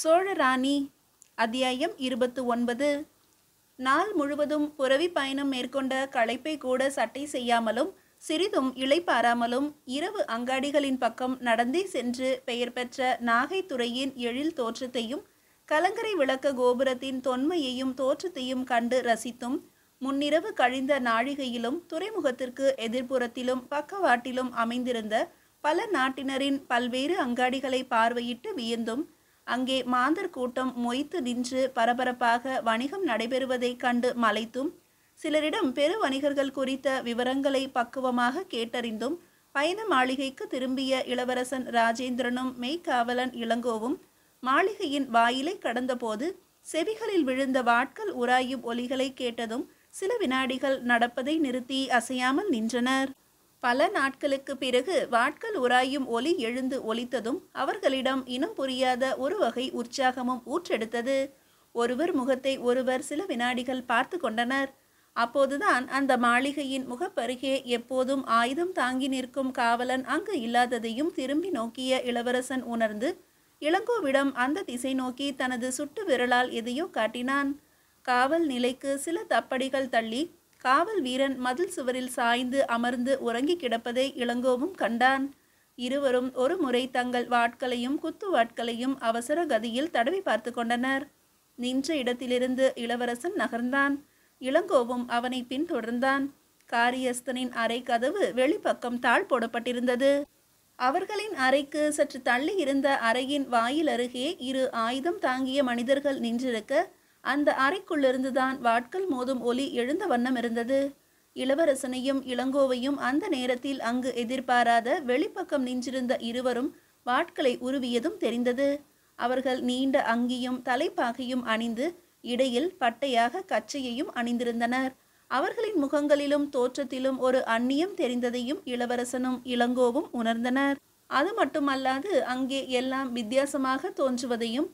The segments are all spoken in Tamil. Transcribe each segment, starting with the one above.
சோழ ராணி அத்தியாயம் இருபத்து ஒன்பது நாள் முழுவதும் புறவி பயணம் மேற்கொண்ட களைப்பை கூட சட்டை செய்யாமலும் சிறிதும் இளைப்பாராமலும் இரவு அங்காடிகளின் பக்கம் நடந்தே சென்று பெயர் பெற்ற நாகைத்துறையின் எழில் தோற்றத்தையும் கலங்கரை விளக்க கோபுரத்தின் தொன்மையையும் தோற்றத்தையும் கண்டு ரசித்தும் முன்னிரவு கழிந்த நாழிகையிலும் துறைமுகத்திற்கு எதிர்ப்புறத்திலும் பக்கவாட்டிலும் அமைந்திருந்த பல நாட்டினரின் பல்வேறு அங்காடிகளை பார்வையிட்டு வியந்தும் அங்கே மாந்தர் கூட்டம் மொய்த்து நின்று பரபரப்பாக வணிகம் நடைபெறுவதைக் கண்டு மலைத்தும் சிலரிடம் பெரு வணிகர்கள் குறித்த விவரங்களை பக்குவமாக கேட்டறிந்தும் பயண மாளிகைக்கு திரும்பிய இளவரசன் ராஜேந்திரனும் மெய்க்காவலன் இளங்கோவும் மாளிகையின் வாயிலை கடந்தபோது செவிகளில் விழுந்த வாட்கள் உராயும் ஒலிகளை கேட்டதும் சில வினாடிகள் நடப்பதை நிறுத்தி அசையாமல் நின்றனர் பல நாட்களுக்கு பிறகு வாட்கள் உராயும் ஒலி எழுந்து ஒலித்ததும் அவர்களிடம் இனம் புரியாத ஒரு வகை உற்சாகமும் ஊற்றெடுத்தது ஒருவர் முகத்தை ஒருவர் சில வினாடிகள் பார்த்து கொண்டனர் அப்போதுதான் அந்த மாளிகையின் முகப்பருகே எப்போதும் ஆயுதம் தாங்கி நிற்கும் காவலன் அங்கு இல்லாததையும் திரும்பி நோக்கிய இளவரசன் உணர்ந்து இளங்கோவிடம் அந்த திசை நோக்கி தனது சுட்டு விரலால் எதையோ காட்டினான் காவல் நிலைக்கு சில தப்படிகள் தள்ளி காவல் வீரன் மதில் சுவரில் சாய்ந்து அமர்ந்து உறங்கி கிடப்பதை இளங்கோவும் கண்டான் இருவரும் ஒரு முறை தங்கள் வாட்களையும் குத்து வாட்களையும் அவசர கதியில் தடவி பார்த்து கொண்டனர் நின்ற இடத்திலிருந்து இளவரசன் நகர்ந்தான் இளங்கோவும் அவனை பின்தொடர்ந்தான் காரியஸ்தனின் அறை கதவு வெளிப்பக்கம் தாழ் போடப்பட்டிருந்தது அவர்களின் அறைக்கு சற்று தள்ளி இருந்த அறையின் வாயில் அருகே இரு ஆயுதம் தாங்கிய மனிதர்கள் நின்றிருக்க அந்த அறைக்குள்ளிருந்து தான் வாட்கள் மோதும் ஒலி எழுந்த வண்ணம் இருந்தது இளவரசனையும் இளங்கோவையும் அந்த நேரத்தில் அங்கு எதிர்பாராத வெளிப்பக்கம் நின்றிருந்த இருவரும் வாட்களை உருவியதும் தெரிந்தது அவர்கள் நீண்ட அங்கியும் தலைப்பாகையும் அணிந்து இடையில் பட்டையாக கச்சையையும் அணிந்திருந்தனர் அவர்களின் முகங்களிலும் தோற்றத்திலும் ஒரு அந்நியம் தெரிந்ததையும் இளவரசனும் இளங்கோவும் உணர்ந்தனர் அது மட்டுமல்லாது அங்கே எல்லாம் வித்தியாசமாக தோன்றுவதையும்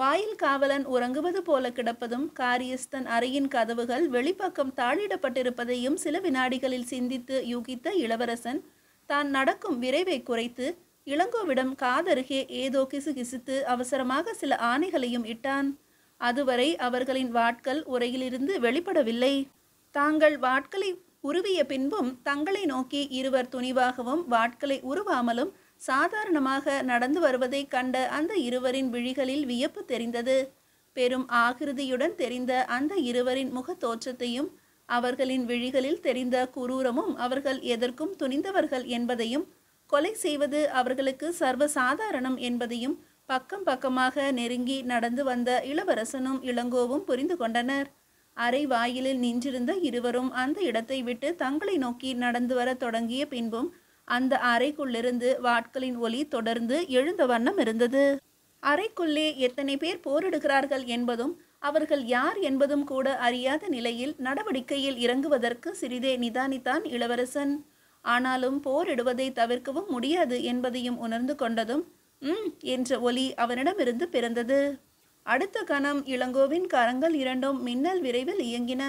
வாயில் காவலன் உறங்குவது போல கிடப்பதும் காரியஸ்தன் அறையின் கதவுகள் வெளிப்பக்கம் தாளிடப்பட்டிருப்பதையும் சில வினாடிகளில் சிந்தித்து யூகித்த இளவரசன் தான் நடக்கும் விரைவை குறைத்து இளங்கோவிடம் காதருகே ஏதோ கிசுகிசுத்து அவசரமாக சில ஆணைகளையும் இட்டான் அதுவரை அவர்களின் வாட்கள் உரையிலிருந்து வெளிப்படவில்லை தாங்கள் வாட்களை உருவிய பின்பும் தங்களை நோக்கி இருவர் துணிவாகவும் வாட்களை உருவாமலும் சாதாரணமாக நடந்து வருவதை கண்ட அந்த இருவரின் விழிகளில் வியப்பு தெரிந்தது பெரும் ஆகிருதியுடன் தெரிந்த அந்த இருவரின் முக தோற்றத்தையும் அவர்களின் விழிகளில் தெரிந்த குரூரமும் அவர்கள் எதற்கும் துணிந்தவர்கள் என்பதையும் கொலை செய்வது அவர்களுக்கு சர்வ சாதாரணம் என்பதையும் பக்கம் பக்கமாக நெருங்கி நடந்து வந்த இளவரசனும் இளங்கோவும் புரிந்து கொண்டனர் அரை வாயிலில் நின்றிருந்த இருவரும் அந்த இடத்தை விட்டு தங்களை நோக்கி நடந்து வர தொடங்கிய பின்பும் அந்த அறைக்குள்ளிருந்து வாட்களின் ஒலி தொடர்ந்து எழுந்த வண்ணம் இருந்தது அறைக்குள்ளே எத்தனை பேர் போரிடுகிறார்கள் என்பதும் அவர்கள் யார் என்பதும் கூட அறியாத நிலையில் நடவடிக்கையில் இறங்குவதற்கு சிறிதே நிதானித்தான் இளவரசன் ஆனாலும் போரிடுவதை தவிர்க்கவும் முடியாது என்பதையும் உணர்ந்து கொண்டதும் ம் என்ற ஒலி அவனிடமிருந்து பிறந்தது அடுத்த கணம் இளங்கோவின் கரங்கள் இரண்டும் மின்னல் விரைவில் இயங்கின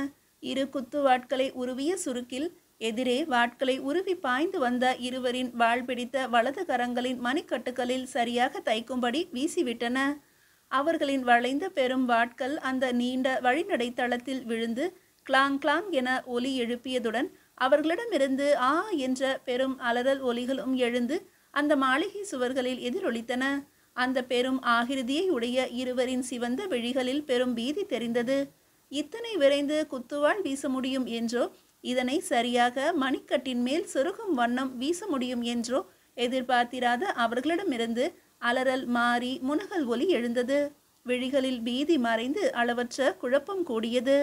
இரு குத்துவாட்களை உருவிய சுருக்கில் எதிரே வாட்களை உருவி பாய்ந்து வந்த இருவரின் வாழ் பிடித்த வலது கரங்களின் மணிக்கட்டுகளில் சரியாக தைக்கும்படி வீசிவிட்டன அவர்களின் வளைந்த பெரும் வாட்கள் அந்த நீண்ட வழிநடைத்தளத்தில் விழுந்து கிளாங் கிளாங் என ஒலி எழுப்பியதுடன் அவர்களிடமிருந்து ஆ என்ற பெரும் அலறல் ஒலிகளும் எழுந்து அந்த மாளிகை சுவர்களில் எதிரொலித்தன அந்த பெரும் ஆகிருதியை உடைய இருவரின் சிவந்த விழிகளில் பெரும் பீதி தெரிந்தது இத்தனை விரைந்து குத்துவாள் வீச முடியும் என்றோ இதனை சரியாக மணிக்கட்டின் மேல் சொருகும் வண்ணம் வீச முடியும் என்றோ எதிர்பார்த்திராத அவர்களிடமிருந்து அலறல் மாறி முனகல் ஒலி எழுந்தது விழிகளில் பீதி மறைந்து அளவற்ற குழப்பம் கூடியது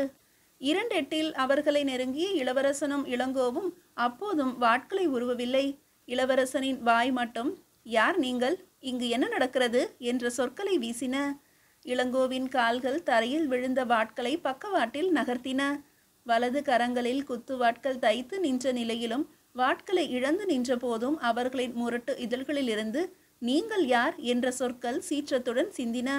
இரண்டெட்டில் அவர்களை நெருங்கிய இளவரசனும் இளங்கோவும் அப்போதும் வாட்களை உருவவில்லை இளவரசனின் வாய் மட்டும் யார் நீங்கள் இங்கு என்ன நடக்கிறது என்ற சொற்களை வீசின இளங்கோவின் கால்கள் தரையில் விழுந்த வாட்களை பக்கவாட்டில் நகர்த்தின வலது கரங்களில் குத்து வாட்கள் தைத்து நின்ற நிலையிலும் வாட்களை இழந்து நின்ற போதும் அவர்களின் முரட்டு இதழ்களிலிருந்து நீங்கள் யார் என்ற சொற்கள் சீற்றத்துடன் சிந்தின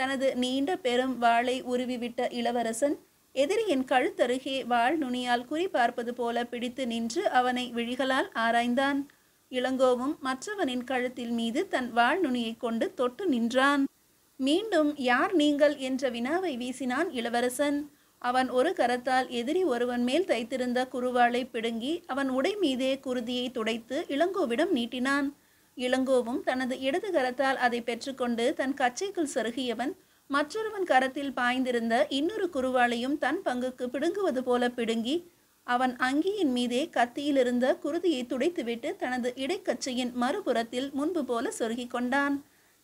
தனது நீண்ட பெரும் வாளை உருவிவிட்ட இளவரசன் எதிரியின் கழுத்தருகே வாழ் நுனியால் குறிபார்ப்பது போல பிடித்து நின்று அவனை விழிகளால் ஆராய்ந்தான் இளங்கோவும் மற்றவனின் கழுத்தில் மீது தன் வாழ் நுனியை கொண்டு தொட்டு நின்றான் மீண்டும் யார் நீங்கள் என்ற வினாவை வீசினான் இளவரசன் அவன் ஒரு கரத்தால் எதிரி ஒருவன் மேல் தைத்திருந்த குருவாளை பிடுங்கி அவன் உடை மீதே குருதியை துடைத்து இளங்கோவிடம் நீட்டினான் இளங்கோவும் தனது இடது கரத்தால் அதை பெற்றுக்கொண்டு தன் கச்சைக்குள் சருகியவன் மற்றொருவன் கரத்தில் பாய்ந்திருந்த இன்னொரு குருவாளையும் தன் பங்குக்கு பிடுங்குவது போல பிடுங்கி அவன் அங்கியின் மீதே கத்தியிலிருந்த குருதியை துடைத்துவிட்டு தனது இடைக்கச்சையின் மறுபுறத்தில் முன்பு போல சொருகி கொண்டான்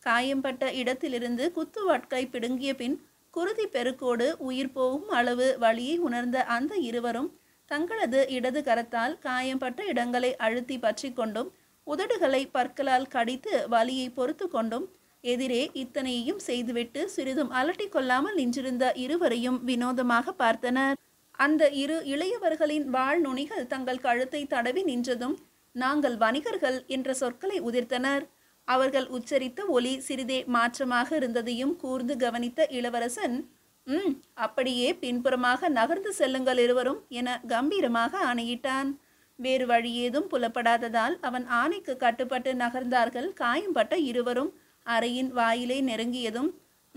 காயம்பட்ட இடத்திலிருந்து குத்துவாட்கை பிடுங்கிய பின் குருதி பெருக்கோடு உயிர் போகும் அளவு வழியை உணர்ந்த அந்த இருவரும் தங்களது இடது கரத்தால் காயம்பட்ட இடங்களை அழுத்தி பற்றி கொண்டும் உதடுகளை பற்களால் கடித்து வலியை பொறுத்து கொண்டும் எதிரே இத்தனையையும் செய்துவிட்டு சிறிதும் அலட்டி கொள்ளாமல் நின்றிருந்த இருவரையும் வினோதமாக பார்த்தனர் அந்த இரு இளையவர்களின் வாழ் நுனிகள் தங்கள் கழுத்தை தடவி நின்றதும் நாங்கள் வணிகர்கள் என்ற சொற்களை உதிர்த்தனர் அவர்கள் உச்சரித்த ஒலி சிறிதே மாற்றமாக இருந்ததையும் கூர்ந்து கவனித்த இளவரசன் ம் அப்படியே பின்புறமாக நகர்ந்து செல்லுங்கள் இருவரும் என கம்பீரமாக ஆணையிட்டான் வேறு வழி ஏதும் புலப்படாததால் அவன் ஆணைக்கு கட்டுப்பட்டு நகர்ந்தார்கள் காயம்பட்ட இருவரும் அறையின் வாயிலை நெருங்கியதும்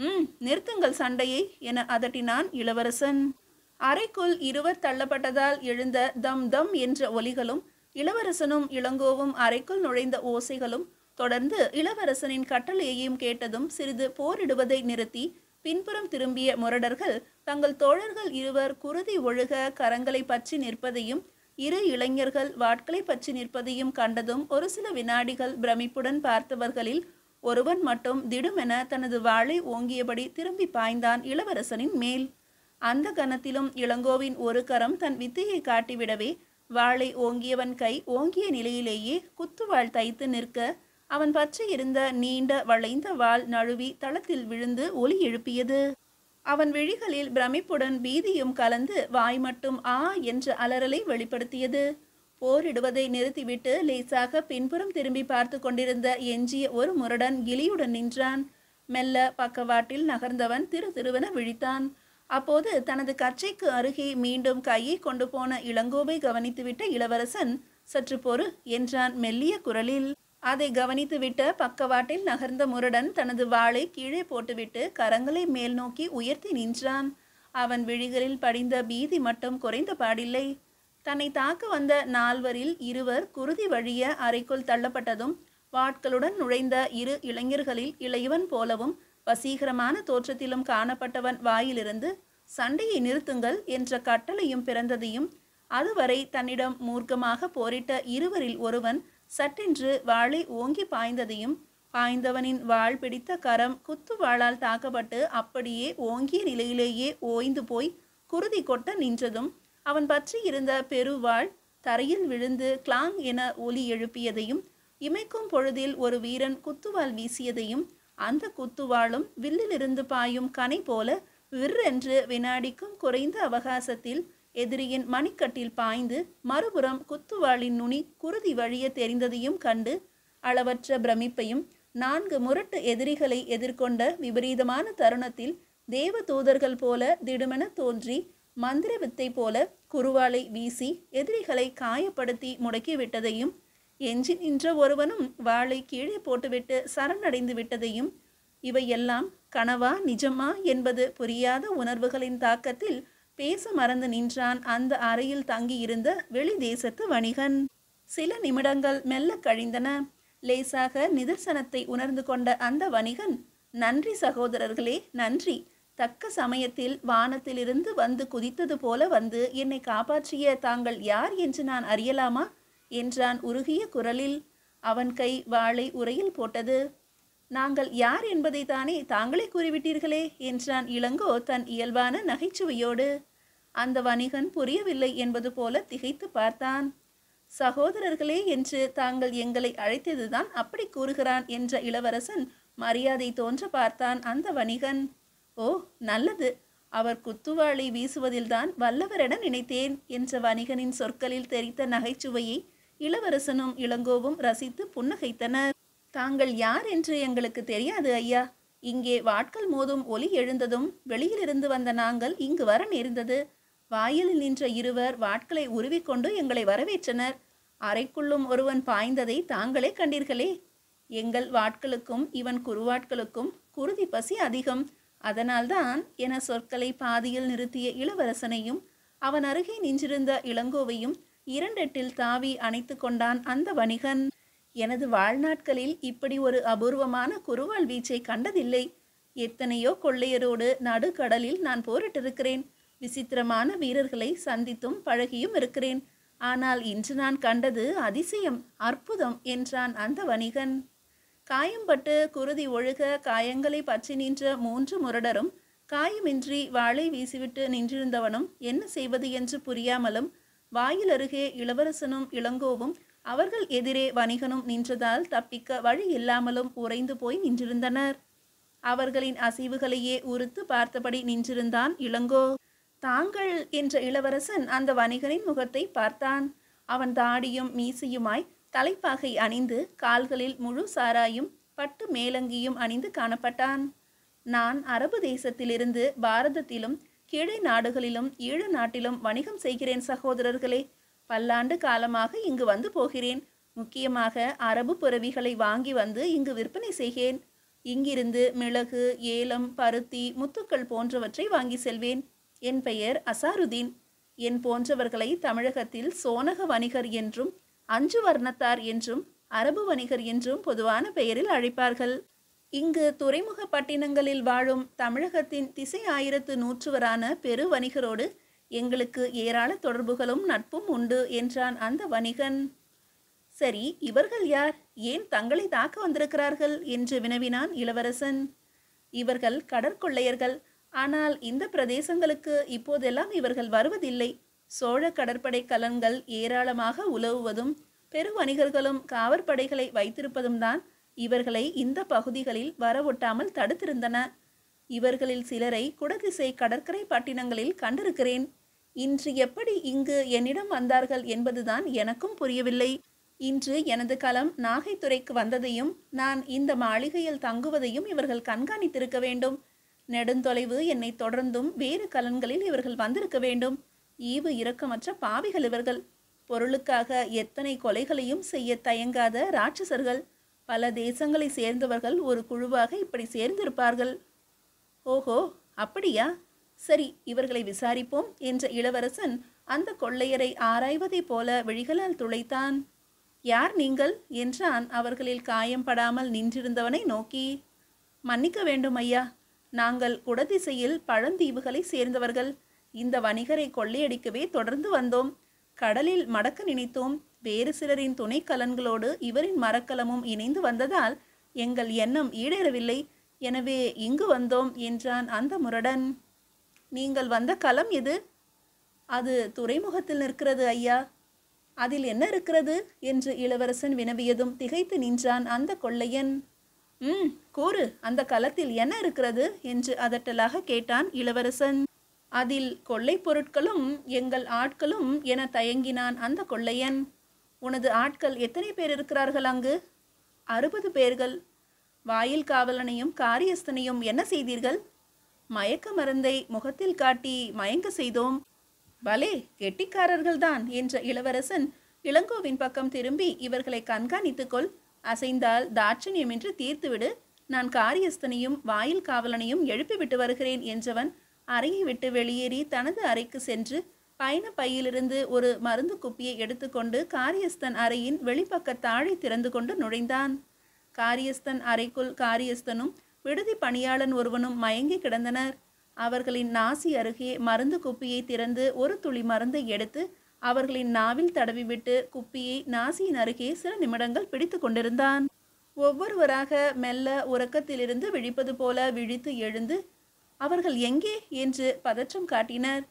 ம் நிறுத்துங்கள் சண்டையை என அதட்டினான் இளவரசன் அறைக்குள் இருவர் தள்ளப்பட்டதால் எழுந்த தம் தம் என்ற ஒலிகளும் இளவரசனும் இளங்கோவும் அறைக்குள் நுழைந்த ஓசைகளும் தொடர்ந்து இளவரசனின் கட்டளையையும் கேட்டதும் சிறிது போரிடுவதை நிறுத்தி பின்புறம் திரும்பிய முரடர்கள் தங்கள் தோழர்கள் இருவர் குருதி ஒழுக கரங்களை பற்றி நிற்பதையும் இரு இளைஞர்கள் வாட்களை பற்றி நிற்பதையும் கண்டதும் ஒரு சில வினாடிகள் பிரமிப்புடன் பார்த்தவர்களில் ஒருவன் மட்டும் திடுமென தனது வாளை ஓங்கியபடி திரும்பி பாய்ந்தான் இளவரசனின் மேல் அந்த கணத்திலும் இளங்கோவின் ஒரு கரம் தன் வித்தையை காட்டிவிடவே வாளை ஓங்கியவன் கை ஓங்கிய நிலையிலேயே குத்துவாள் தைத்து நிற்க அவன் பற்றி இருந்த நீண்ட வளைந்த வாள் நழுவி தளத்தில் விழுந்து ஒலி எழுப்பியது அவன் விழிகளில் பிரமிப்புடன் பீதியும் கலந்து வாய் மட்டும் ஆ என்ற அலறலை வெளிப்படுத்தியது போரிடுவதை நிறுத்திவிட்டு லேசாக பின்புறம் திரும்பி பார்த்து கொண்டிருந்த எஞ்சிய ஒரு முரடன் கிளியுடன் நின்றான் மெல்ல பக்கவாட்டில் நகர்ந்தவன் திரு திருவென விழித்தான் அப்போது தனது கற்றைக்கு அருகே மீண்டும் கையை கொண்டு போன இளங்கோவை கவனித்துவிட்ட இளவரசன் சற்று பொறு என்றான் மெல்லிய குரலில் அதை கவனித்துவிட்ட பக்கவாட்டில் நகர்ந்த முரடன் தனது வாளை கீழே போட்டுவிட்டு கரங்களை மேல் நோக்கி உயர்த்தி நின்றான் அவன் விழிகளில் படிந்த பீதி மட்டும் குறைந்த பாடில்லை தன்னை தாக்க வந்த நால்வரில் இருவர் குருதி வழிய அறைக்குள் தள்ளப்பட்டதும் வாட்களுடன் நுழைந்த இரு இளைஞர்களில் இளையவன் போலவும் வசீகரமான தோற்றத்திலும் காணப்பட்டவன் வாயிலிருந்து சண்டையை நிறுத்துங்கள் என்ற கட்டளையும் பிறந்ததையும் அதுவரை தன்னிடம் மூர்க்கமாக போரிட்ட இருவரில் ஒருவன் சட்டென்று வாளை ஓங்கி பாய்ந்ததையும் பாய்ந்தவனின் வாள் பிடித்த கரம் குத்து வாளால் தாக்கப்பட்டு அப்படியே ஓங்கிய நிலையிலேயே ஓய்ந்து போய் குருதி கொட்ட நின்றதும் அவன் பற்றி இருந்த பெருவாள் தரையில் விழுந்து கிளாங் என ஒலி எழுப்பியதையும் இமைக்கும் பொழுதில் ஒரு வீரன் குத்துவாள் வீசியதையும் அந்த குத்துவாளும் வில்லிலிருந்து பாயும் கனை போல விற்றென்று வினாடிக்கும் குறைந்த அவகாசத்தில் எதிரியின் மணிக்கட்டில் பாய்ந்து மறுபுறம் குத்துவாளின் நுனி குருதி வழிய தெரிந்ததையும் கண்டு அளவற்ற பிரமிப்பையும் நான்கு முரட்டு எதிரிகளை எதிர்கொண்ட விபரீதமான தருணத்தில் தேவ தூதர்கள் போல திடுமென தோன்றி மந்திர வித்தை போல குருவாளை வீசி எதிரிகளை காயப்படுத்தி முடக்கிவிட்டதையும் எஞ்சி நின்ற ஒருவனும் வாளை கீழே போட்டுவிட்டு சரணடைந்து விட்டதையும் இவையெல்லாம் கனவா நிஜமா என்பது புரியாத உணர்வுகளின் தாக்கத்தில் பேச மறந்து நின்றான் அந்த அறையில் தங்கியிருந்த வெளி தேசத்து வணிகன் சில நிமிடங்கள் மெல்ல கழிந்தன லேசாக நிதர்சனத்தை உணர்ந்து கொண்ட அந்த வணிகன் நன்றி சகோதரர்களே நன்றி தக்க சமயத்தில் வானத்திலிருந்து வந்து குதித்தது போல வந்து என்னை காப்பாற்றிய தாங்கள் யார் என்று நான் அறியலாமா என்றான் உருகிய குரலில் அவன் கை வாளை உரையில் போட்டது நாங்கள் யார் என்பதை தானே தாங்களே கூறிவிட்டீர்களே என்றான் இளங்கோ தன் இயல்பான நகைச்சுவையோடு அந்த வணிகன் புரியவில்லை என்பது போல திகைத்து பார்த்தான் சகோதரர்களே என்று தாங்கள் எங்களை அழைத்ததுதான் அப்படி கூறுகிறான் என்ற இளவரசன் மரியாதை தோன்ற பார்த்தான் அந்த வணிகன் ஓ நல்லது அவர் குத்துவாளை வீசுவதில்தான் வல்லவரென நினைத்தேன் என்ற வணிகனின் சொற்களில் தெரித்த நகைச்சுவையை இளவரசனும் இளங்கோவும் ரசித்து புன்னகைத்தனர் தாங்கள் யார் என்று எங்களுக்கு தெரியாது ஐயா இங்கே வாட்கள் மோதும் ஒலி எழுந்ததும் வெளியிலிருந்து வந்த நாங்கள் இங்கு வர நேர்ந்தது வாயிலில் நின்ற இருவர் வாட்களை உருவிக்கொண்டு எங்களை வரவேற்றனர் அறைக்குள்ளும் ஒருவன் பாய்ந்ததை தாங்களே கண்டீர்களே எங்கள் வாட்களுக்கும் இவன் குருவாட்களுக்கும் குருதி பசி அதிகம் அதனால்தான் என சொற்களை பாதியில் நிறுத்திய இளவரசனையும் அவன் அருகே நின்றிருந்த இளங்கோவையும் இரண்டெட்டில் தாவி அணைத்து கொண்டான் அந்த வணிகன் எனது வாழ்நாட்களில் இப்படி ஒரு அபூர்வமான குறுவால் வீச்சை கண்டதில்லை எத்தனையோ கொள்ளையரோடு நடுக்கடலில் நான் போரிட்டிருக்கிறேன் விசித்திரமான வீரர்களை சந்தித்தும் பழகியும் இருக்கிறேன் ஆனால் இன்று நான் கண்டது அதிசயம் அற்புதம் என்றான் அந்த வணிகன் காயம்பட்டு குருதி ஒழுக காயங்களை பற்றி நின்ற மூன்று முரடரும் காயமின்றி வாளை வீசிவிட்டு நின்றிருந்தவனும் என்ன செய்வது என்று புரியாமலும் வாயில் அருகே இளவரசனும் இளங்கோவும் அவர்கள் எதிரே வணிகனும் நின்றதால் தப்பிக்க வழி இல்லாமலும் உறைந்து போய் நின்றிருந்தனர் அவர்களின் அசைவுகளையே உறுத்து பார்த்தபடி நின்றிருந்தான் இளங்கோ தாங்கள் என்ற இளவரசன் அந்த வணிகனின் முகத்தை பார்த்தான் அவன் தாடியும் மீசையுமாய் தலைப்பாகை அணிந்து கால்களில் முழு சாராயும் பட்டு மேலங்கியும் அணிந்து காணப்பட்டான் நான் அரபு தேசத்திலிருந்து பாரதத்திலும் கீழே நாடுகளிலும் ஈழ நாட்டிலும் வணிகம் செய்கிறேன் சகோதரர்களே பல்லாண்டு காலமாக இங்கு வந்து போகிறேன் முக்கியமாக அரபு புறவிகளை வாங்கி வந்து இங்கு விற்பனை செய்கிறேன் இங்கிருந்து மிளகு ஏலம் பருத்தி முத்துக்கள் போன்றவற்றை வாங்கி செல்வேன் என் பெயர் அசாருதீன் என் போன்றவர்களை தமிழகத்தில் சோனக வணிகர் என்றும் அஞ்சு வர்ணத்தார் என்றும் அரபு வணிகர் என்றும் பொதுவான பெயரில் அழைப்பார்கள் இங்கு துறைமுக பட்டினங்களில் வாழும் தமிழகத்தின் திசை ஆயிரத்து நூற்றுவரான பெரு வணிகரோடு எங்களுக்கு ஏராள தொடர்புகளும் நட்பும் உண்டு என்றான் அந்த வணிகன் சரி இவர்கள் யார் ஏன் தங்களை தாக்க வந்திருக்கிறார்கள் என்று வினவினான் இளவரசன் இவர்கள் கடற்கொள்ளையர்கள் ஆனால் இந்த பிரதேசங்களுக்கு இப்போதெல்லாம் இவர்கள் வருவதில்லை சோழ கடற்படை கலன்கள் ஏராளமாக உலவுவதும் பெரு வணிகர்களும் காவற்படைகளை வைத்திருப்பதும் தான் இவர்களை இந்த பகுதிகளில் வரவொட்டாமல் தடுத்திருந்தன இவர்களில் சிலரை குடதிசை கடற்கரை பட்டினங்களில் கண்டிருக்கிறேன் இன்று எப்படி இங்கு என்னிடம் வந்தார்கள் என்பதுதான் எனக்கும் புரியவில்லை இன்று எனது களம் நாகைத்துறைக்கு வந்ததையும் நான் இந்த மாளிகையில் தங்குவதையும் இவர்கள் கண்காணித்திருக்க வேண்டும் நெடுந்தொலைவு என்னை தொடர்ந்தும் வேறு கலன்களில் இவர்கள் வந்திருக்க வேண்டும் ஈவு இரக்கமற்ற பாவிகள் இவர்கள் பொருளுக்காக எத்தனை கொலைகளையும் செய்ய தயங்காத ராட்சசர்கள் பல தேசங்களை சேர்ந்தவர்கள் ஒரு குழுவாக இப்படி சேர்ந்திருப்பார்கள் ஓஹோ அப்படியா சரி இவர்களை விசாரிப்போம் என்ற இளவரசன் அந்த கொள்ளையரை ஆராய்வதைப் போல விழிகளால் துளைத்தான் யார் நீங்கள் என்றான் அவர்களில் காயம் படாமல் நின்றிருந்தவனை நோக்கி மன்னிக்க வேண்டும் ஐயா நாங்கள் குடதிசையில் பழந்தீவுகளை சேர்ந்தவர்கள் இந்த வணிகரை கொள்ளையடிக்கவே தொடர்ந்து வந்தோம் கடலில் மடக்க நினைத்தோம் வேறு சிலரின் துணைக்கலன்களோடு இவரின் மரக்கலமும் இணைந்து வந்ததால் எங்கள் எண்ணம் ஈடேறவில்லை எனவே இங்கு வந்தோம் என்றான் அந்த முரடன் நீங்கள் வந்த களம் எது அது துறைமுகத்தில் நிற்கிறது ஐயா அதில் என்ன இருக்கிறது என்று இளவரசன் வினவியதும் திகைத்து நின்றான் அந்த கொள்ளையன் ம் கூறு அந்த களத்தில் என்ன இருக்கிறது என்று அதட்டலாக கேட்டான் இளவரசன் அதில் கொள்ளை பொருட்களும் எங்கள் ஆட்களும் என தயங்கினான் அந்த கொள்ளையன் உனது ஆட்கள் எத்தனை பேர் இருக்கிறார்கள் அங்கு அறுபது பேர்கள் வாயில் காவலனையும் காரியஸ்தனையும் என்ன செய்தீர்கள் மயக்க மருந்தை முகத்தில் காட்டி மயங்க செய்தோம் பலே கெட்டிக்காரர்கள்தான் என்ற இளவரசன் இளங்கோவின் பக்கம் திரும்பி இவர்களை கண்காணித்துக்கொள் அசைந்தால் தாட்சணியம் என்று தீர்த்துவிடு நான் காரியஸ்தனையும் வாயில் காவலனையும் எழுப்பிவிட்டு வருகிறேன் என்றவன் அறையை விட்டு வெளியேறி தனது அறைக்கு சென்று பயண பையிலிருந்து ஒரு மருந்து குப்பியை எடுத்துக்கொண்டு காரியஸ்தன் அறையின் வெளிப்பக்க தாழை திறந்து கொண்டு நுழைந்தான் காரியஸ்தன் அறைக்குள் காரியஸ்தனும் விடுதி பணியாளன் ஒருவனும் மயங்கி கிடந்தனர் அவர்களின் நாசி அருகே மருந்து குப்பியை திறந்து ஒரு துளி மருந்தை எடுத்து அவர்களின் நாவில் தடவிவிட்டு குப்பியை நாசியின் அருகே சில நிமிடங்கள் பிடித்து கொண்டிருந்தான் ஒவ்வொருவராக மெல்ல உறக்கத்திலிருந்து விழிப்பது போல விழித்து எழுந்து அவர்கள் எங்கே என்று பதற்றம் காட்டினர்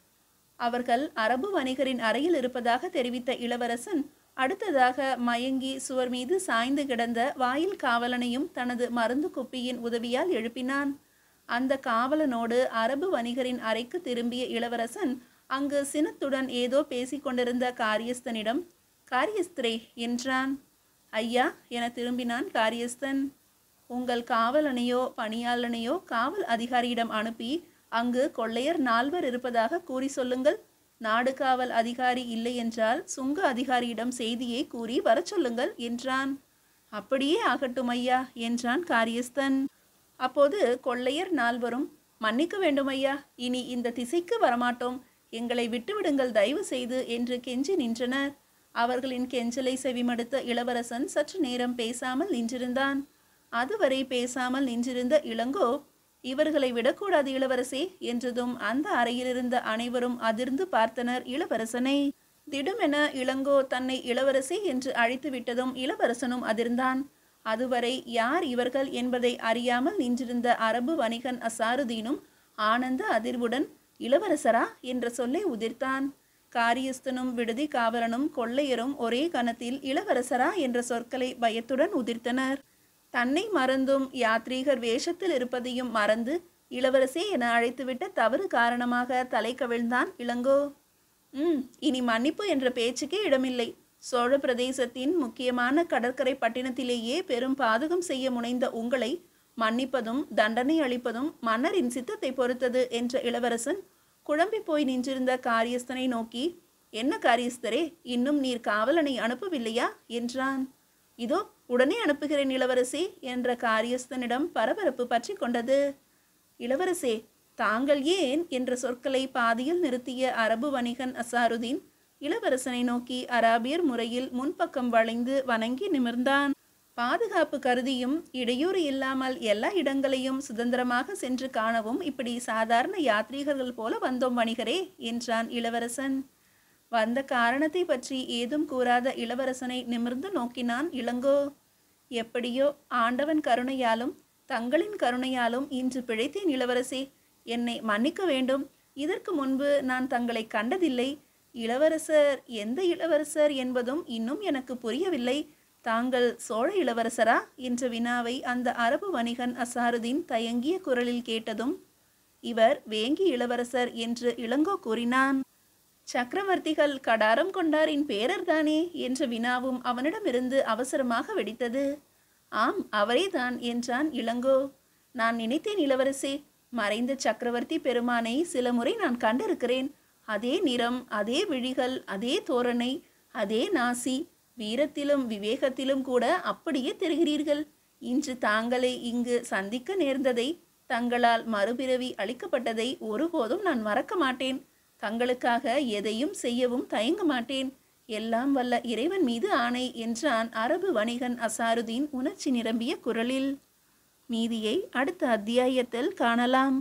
அவர்கள் அரபு வணிகரின் அறையில் இருப்பதாக தெரிவித்த இளவரசன் அடுத்ததாக மயங்கி சுவர் மீது சாய்ந்து கிடந்த வாயில் காவலனையும் தனது மருந்து குப்பியின் உதவியால் எழுப்பினான் அந்த காவலனோடு அரபு வணிகரின் அறைக்கு திரும்பிய இளவரசன் அங்கு சினத்துடன் ஏதோ பேசிக்கொண்டிருந்த காரியஸ்தனிடம் காரியஸ்திரே என்றான் ஐயா என திரும்பினான் காரியஸ்தன் உங்கள் காவலனையோ பணியாளனையோ காவல் அதிகாரியிடம் அனுப்பி அங்கு கொள்ளையர் நால்வர் இருப்பதாக கூறி சொல்லுங்கள் நாடு காவல் அதிகாரி இல்லை என்றால் சுங்க அதிகாரியிடம் செய்தியை கூறி வர சொல்லுங்கள் என்றான் அப்படியே ஆகட்டும் ஐயா என்றான் காரியஸ்தன் அப்போது கொள்ளையர் நால்வரும் மன்னிக்க வேண்டும் ஐயா இனி இந்த திசைக்கு வரமாட்டோம் எங்களை விட்டுவிடுங்கள் தயவு செய்து என்று கெஞ்சி நின்றனர் அவர்களின் கெஞ்சலை செவிமடுத்த இளவரசன் சற்று நேரம் பேசாமல் நின்றிருந்தான் அதுவரை பேசாமல் நின்றிருந்த இளங்கோ இவர்களை விடக்கூடாது இளவரசி என்றதும் அந்த அறையிலிருந்த அனைவரும் அதிர்ந்து பார்த்தனர் இளவரசனை திடுமென இளங்கோ தன்னை இளவரசி என்று அழைத்து விட்டதும் இளவரசனும் அதிர்ந்தான் அதுவரை யார் இவர்கள் என்பதை அறியாமல் நின்றிருந்த அரபு வணிகன் அசாருதீனும் ஆனந்த அதிர்வுடன் இளவரசரா என்ற சொல்லை உதிர்த்தான் காரியஸ்தனும் விடுதி காவலனும் கொள்ளையரும் ஒரே கணத்தில் இளவரசரா என்ற சொற்களை பயத்துடன் உதிர்த்தனர் தன்னை மறந்தும் யாத்ரீகர் வேஷத்தில் இருப்பதையும் மறந்து இளவரசே என அழைத்துவிட்ட தவறு காரணமாக தலை கவிழ்ந்தான் இளங்கோ ம் இனி மன்னிப்பு என்ற பேச்சுக்கே இடமில்லை சோழ பிரதேசத்தின் முக்கியமான கடற்கரை பட்டினத்திலேயே பெரும் பாதகம் செய்ய முனைந்த உங்களை மன்னிப்பதும் தண்டனை அளிப்பதும் மன்னரின் சித்தத்தை பொறுத்தது என்ற இளவரசன் குழம்பி போய் நின்றிருந்த காரியஸ்தனை நோக்கி என்ன காரியஸ்தரே இன்னும் நீர் காவலனை அனுப்பவில்லையா என்றான் இதோ உடனே அனுப்புகிறேன் இளவரசி என்ற காரியஸ்தனிடம் பரபரப்பு பற்றி கொண்டது இளவரசே தாங்கள் ஏன் என்ற சொற்களை பாதியில் நிறுத்திய அரபு வணிகன் அசாருதீன் இளவரசனை நோக்கி அராபியர் முறையில் முன்பக்கம் வளைந்து வணங்கி நிமிர்ந்தான் பாதுகாப்பு கருதியும் இடையூறு இல்லாமல் எல்லா இடங்களையும் சுதந்திரமாக சென்று காணவும் இப்படி சாதாரண யாத்ரீகர்கள் போல வந்தோம் வணிகரே என்றான் இளவரசன் வந்த காரணத்தை பற்றி ஏதும் கூறாத இளவரசனை நிமிர்ந்து நோக்கினான் இளங்கோ எப்படியோ ஆண்டவன் கருணையாலும் தங்களின் கருணையாலும் இன்று பிழைத்தேன் இளவரசி என்னை மன்னிக்க வேண்டும் இதற்கு முன்பு நான் தங்களை கண்டதில்லை இளவரசர் எந்த இளவரசர் என்பதும் இன்னும் எனக்கு புரியவில்லை தாங்கள் சோழ இளவரசரா என்ற வினாவை அந்த அரபு வணிகன் அசாருதீன் தயங்கிய குரலில் கேட்டதும் இவர் வேங்கி இளவரசர் என்று இளங்கோ கூறினான் சக்கரவர்த்திகள் கடாரம் கொண்டாரின் பேரர்தானே என்ற வினாவும் அவனிடமிருந்து அவசரமாக வெடித்தது ஆம் அவரேதான் என்றான் இளங்கோ நான் நினைத்தேன் இளவரசே மறைந்த சக்கரவர்த்தி பெருமானை சில முறை நான் கண்டிருக்கிறேன் அதே நிறம் அதே விழிகள் அதே தோரணை அதே நாசி வீரத்திலும் விவேகத்திலும் கூட அப்படியே தெரிகிறீர்கள் இன்று தாங்களை இங்கு சந்திக்க நேர்ந்ததை தங்களால் மறுபிறவி அளிக்கப்பட்டதை ஒருபோதும் நான் மறக்க மாட்டேன் தங்களுக்காக எதையும் செய்யவும் தயங்க மாட்டேன் எல்லாம் வல்ல இறைவன் மீது ஆணை என்றான் அரபு வணிகன் அசாருதீன் உணர்ச்சி நிரம்பிய குரலில் மீதியை அடுத்த அத்தியாயத்தில் காணலாம்